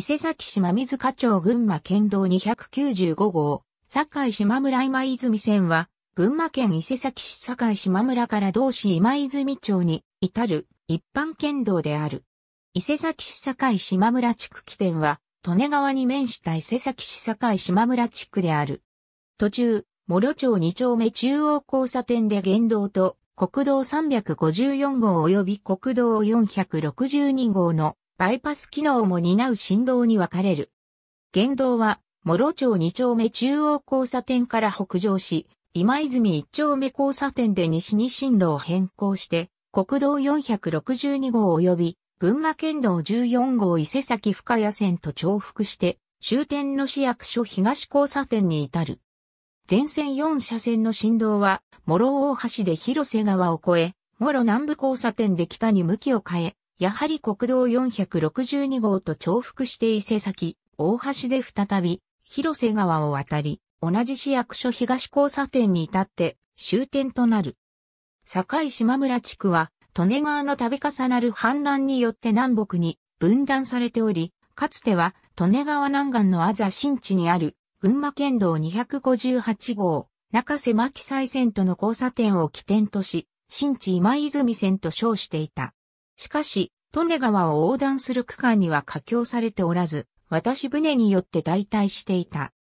伊勢崎島水課町群馬県道295号、堺島村今泉線は、群馬県伊勢崎市堺島村から同市今泉町に至る一般県道である。伊勢崎市堺島村地区起点は、利根川に面した伊勢崎市堺島村地区である。途中、諸町2丁目中央交差点で原道と国道354号及び国道462号のバイパス機能も担う振動に分かれる。現道は、諸町2丁目中央交差点から北上し、今泉1丁目交差点で西に進路を変更して、国道462号及び、群馬県道14号伊勢崎深谷線と重複して、終点の市役所東交差点に至る。全線4車線の振動は、諸大橋で広瀬川を越え、諸南部交差点で北に向きを変え、やはり国道462号と重複して伊勢崎、大橋で再び、広瀬川を渡り、同じ市役所東交差点に至って終点となる。境島村地区は、利根川の度重なる氾濫によって南北に分断されており、かつては利根川南岸のあざ新地にある群馬県道258号、中瀬巻西線との交差点を起点とし、新地今泉線と称していた。しかし、利根川を横断する区間には架橋されておらず、渡し船によって代替していた。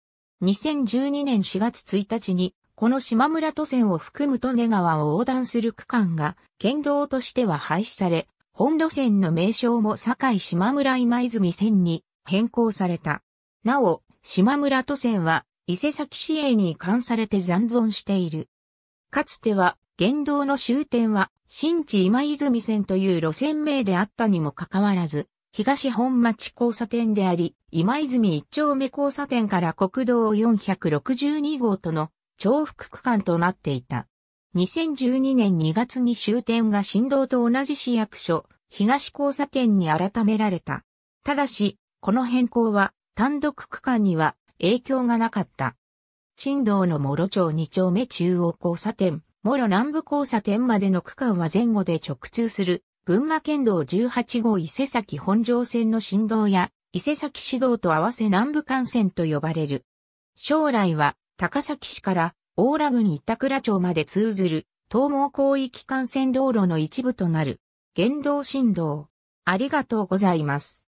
2012年4月1日に、この島村都線を含む利根川を横断する区間が、県道としては廃止され、本路線の名称も堺島村今泉線に変更された。なお、島村都線は、伊勢崎市営に移管されて残存している。かつては、言動の終点は、新地今泉線という路線名であったにもかかわらず、東本町交差点であり、今泉一丁目交差点から国道462号との重複区間となっていた。2012年2月に終点が新道と同じ市役所、東交差点に改められた。ただし、この変更は単独区間には影響がなかった。新道の諸町二丁目中央交差点、モロ南部交差点までの区間は前後で直通する、群馬県道18号伊勢崎本庄線の振動や、伊勢崎市道と合わせ南部幹線と呼ばれる。将来は、高崎市から、大良郡板倉町まで通ずる、東毛広域幹線道路の一部となる、原動振動。ありがとうございます。